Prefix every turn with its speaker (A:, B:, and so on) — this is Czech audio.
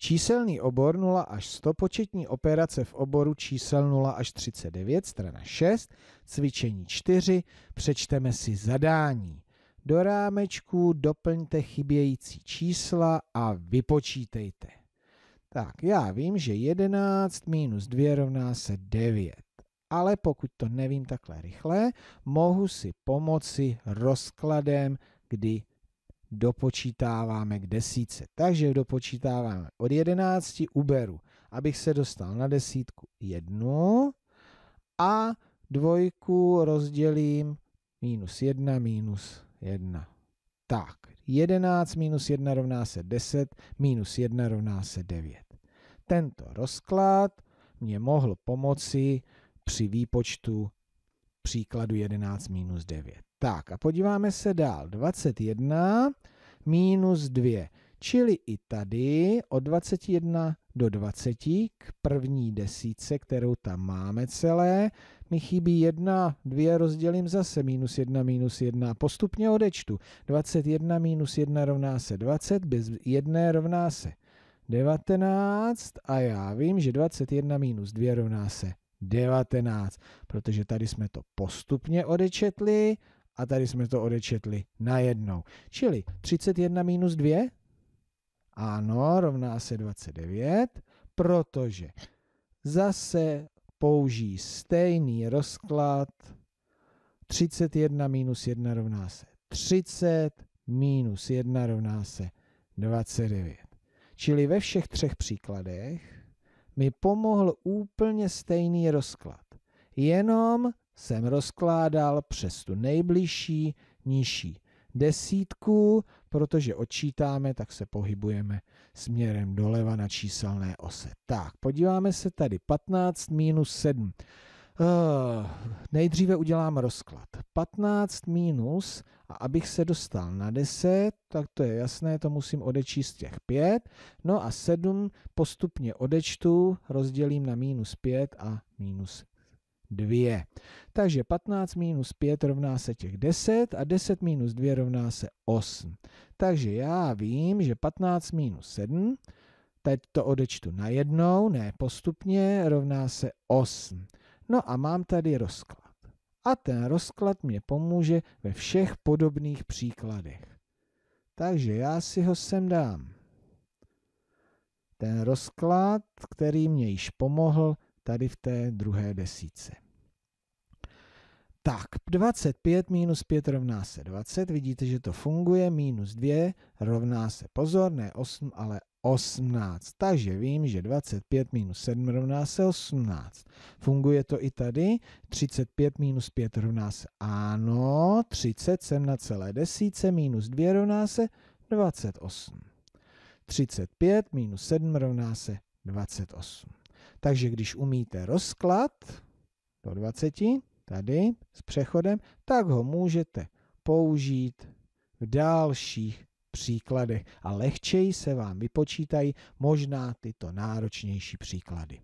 A: Číselný obor 0 až 100, početní operace v oboru čísel 0 až 39, strana 6, cvičení 4, přečteme si zadání. Do rámečku doplňte chybějící čísla a vypočítejte. Tak, já vím, že 11 minus 2 rovná se 9. Ale pokud to nevím takhle rychle, mohu si pomoci rozkladem, kdy dopočítáváme k desíce, Takže dopočítáváme od jedenácti uberu, abych se dostal na desítku jednu a dvojku rozdělím minus jedna minus jedna. Tak, 11 minus 1 rovná se 10, minus 1 rovná se 9. Tento rozklad mě mohl pomoci při výpočtu příkladu 11 minus 9. Tak a podíváme se dál. 21 minus 2. Čili i tady od 21 do 20 k první desíce, kterou tam máme celé, mi chybí 1, 2 rozdělím zase minus 1, minus 1, postupně odečtu. 21 minus 1 rovná se 20, bez 1 rovná se 19 a já vím, že 21 minus 2 rovná se 19, protože tady jsme to postupně odečetli a tady jsme to odečetli najednou. Čili 31 minus 2, ano, rovná se 29, protože zase použijí stejný rozklad 31 minus 1 rovná se 30, minus 1 rovná se 29. Čili ve všech třech příkladech mi pomohl úplně stejný rozklad. Jenom jsem rozkládal přes tu nejbližší nižší desítku, protože odčítáme, tak se pohybujeme směrem doleva na číselné ose. Tak, podíváme se tady 15 minus 7. Uh, eh, nejdříve udělám rozklad. 15 minus a abych se dostal na 10, tak to je jasné, to musím odečíst těch 5. No a 7 postupně odečtu, rozdělím na minus 5 a minus 2. Takže 15 minus 5 rovná se těch 10 a 10 minus 2 rovná se 8. Takže já vím, že 15 minus 7, teď to odečtu na jednou, ne postupně, rovná se 8. No a mám tady rozklad a ten rozklad mě pomůže ve všech podobných příkladech. Takže já si ho sem dám. Ten rozklad, který mě již pomohl tady v té druhé desíce. Tak, 25 minus 5 rovná se 20, vidíte, že to funguje, minus 2 rovná se, pozor, ne 8, ale 18. Takže vím, že 25 minus 7 rovná se 18. Funguje to i tady? 35 minus 5 rovná se ano. 37 na celé desíce minus 2 rovná se 28. 35 minus 7 rovná se 28. Takže když umíte rozklad do 20, tady s přechodem, tak ho můžete použít v dalších příklady a lehčeji se vám vypočítají možná tyto náročnější příklady.